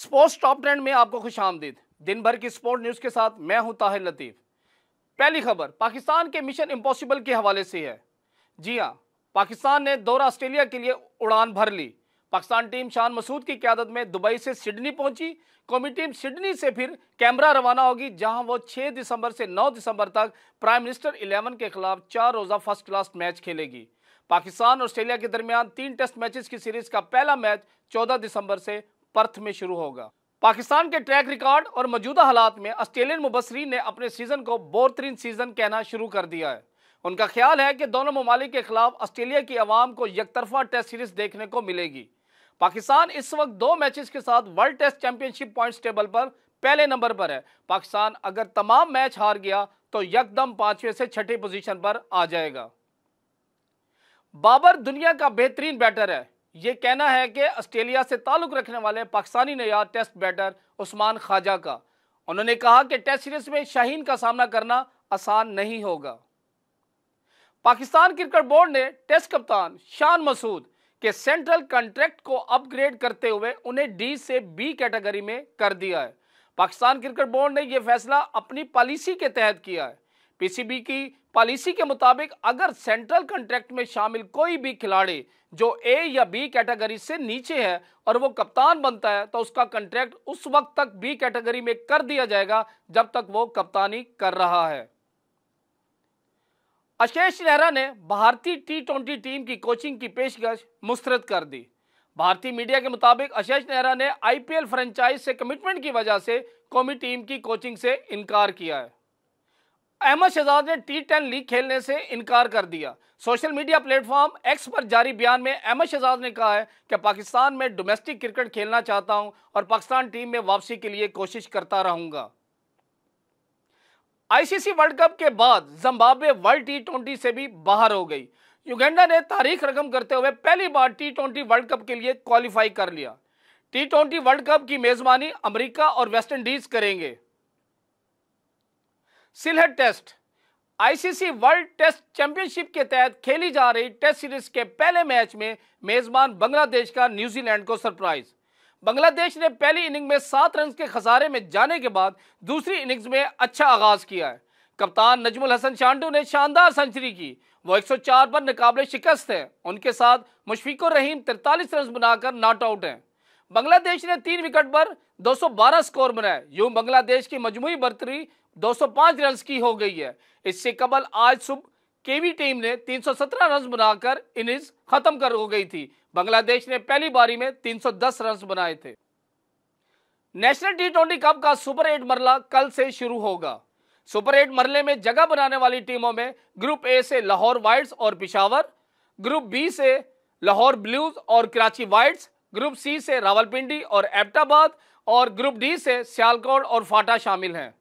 sports top trend में आपको खुश आमदीद दिन भर की स्पोर्ट न्यूज़ के साथ मैं हूं ताहिर लतीफ़ पहली खबर पाकिस्तान के मिशन इम्पॉसिबल के हवाले से है जी हाँ पाकिस्तान ने दौरा ऑस्ट्रेलिया के लिए उड़ान भर ली पाकिस्तान टीम शान मसूद की क्यादत में दुबई से सिडनी पहुंची कौमी टीम सिडनी से फिर कैमरा रवाना होगी जहां वो 6 दिसंबर से 9 दिसंबर तक प्राइम मिनिस्टर 11 के खिलाफ चार रोज़ा फर्स्ट क्लास मैच खेलेगी पाकिस्तान ऑस्ट्रेलिया के दरमियान तीन टेस्ट मैचेस की सीरीज का पहला मैच 14 दिसंबर से पर्थ में शुरू होगा पाकिस्तान के ट्रैक रिकॉर्ड और मौजूदा हालात में ऑस्ट्रेलियन मुबसरी ने अपने सीजन को बोरतरीन सीजन कहना शुरू कर दिया है उनका ख्याल है कि दोनों ममालिक के खिलाफ ऑस्ट्रेलिया की आवाम को यकतरफा टेस्ट सीरीज देखने को मिलेगी पाकिस्तान इस वक्त दो मैचेस के साथ world test championship points table पर पहले नंबर पर है पाकिस्तान अगर तमाम मैच हार गया तो यकदम पांचवें से छठी पोजीशन पर आ जाएगा बाबर दुनिया का बेहतरीन बैटर है ये कहना है कि ऑस्ट्रेलिया से ताल्लुक़ रखने वाले पाकिस्तानी नया टेस्ट बैटर उस्मान ख्वाजा का उन्होंने कहा कि टेस्ट सीरीज में शाहीन का सामना करना आसान नहीं होगा पाकिस्तान क्रिकेट बोर्ड ने टेस्ट कप्तान शान मसूद के सेंट्रल कॉन्ट्रैक्ट को अपग्रेड करते हुए उन्हें डी से बी कैटेगरी में कर दिया है पाकिस्तान क्रिकेट बोर्ड ने यह फैसला अपनी पॉलिसी के तहत किया है पीसीबी की पॉलिसी के मुताबिक अगर सेंट्रल कंट्रैक्ट में शामिल कोई भी खिलाड़ी जो ए या बी कैटेगरी से नीचे है और वो कप्तान बनता है तो उसका कंट्रैक्ट उस वक्त तक बी कैटेगरी में कर दिया जाएगा जब तक वो कप्तानी कर रहा है अशेष नेहरा ने भारतीय टी ट्वेंटी टीम की कोचिंग की पेशकश मुस्तरद कर दी भारतीय मीडिया के मुताबिक अशेष नेहरा ने आईपीएल फ्रेंचाइज से कमिटमेंट की वजह से कौमी टीम की कोचिंग से इनकार किया है अहमद शहजाद ने टी टेन लीग खेलने से इनकार कर दिया सोशल मीडिया प्लेटफॉर्म एक्स पर जारी बयान में अहमद शहजाद ने कहा है कि पाकिस्तान में डोमेस्टिक क्रिकेट खेलना चाहता हूं और पाकिस्तान टीम में वापसी के लिए कोशिश करता रहूंगा आईसीसी वर्ल्ड कप के बाद जिम्बाब्वे वर्ल्ड टी ट्वेंटी से भी बाहर हो गई युगेंडा ने तारीख रकम करते हुए पहली बार टी ट्वेंटी वर्ल्ड कप के लिए क्वालिफाई कर लिया टी ट्वेंटी वर्ल्ड कप की मेजबानी अमरीका और वेस्टइंडीज करेंगे Sylhet test ICC world test championship के तहत खेली जा रही टेस्ट सीरीज के पहले मैच में मेजबान बांग्लादेश का न्यूजीलैंड को सरप्राइज बांग्लादेश ने पहली इनिंग में सात रन के खसारे में जाने के बाद दूसरी इनिंग्स में अच्छा आगाज किया है कप्तान नजमुल हसन चांडू ने शानदार सेंचुरी की वो 104 पर नकाबले शिकस्त है उनके साथ मुशफिकुर रहीम 43 रन बनाकर नॉट आउट हैं बांग्लादेश ने तीन विकेट पर 212 स्कोर बनाए यूं बांग्लादेश की मजमू बर्तरी 205 रन की हो गई है इससे कबल आज सुबह केवी टीम ने 317 रन बनाकर इनिंग्स खत्म कर हो गई थी बांग्लादेश ने पहली बारी में 310 रन बनाए थे नेशनल टी ट्वेंटी कप का सुपर एट मरला कल से शुरू होगा सुपर एट मरले में जगह बनाने वाली टीमों में ग्रुप ए से लाहौर वाइट्स और पिशावर ग्रुप बी से लाहौर ब्लूज और कराची वाइट्स ग्रुप सी से रावलपिंडी और एबटाबाद और ग्रुप डी से सियालकोट और फाटा शामिल हैं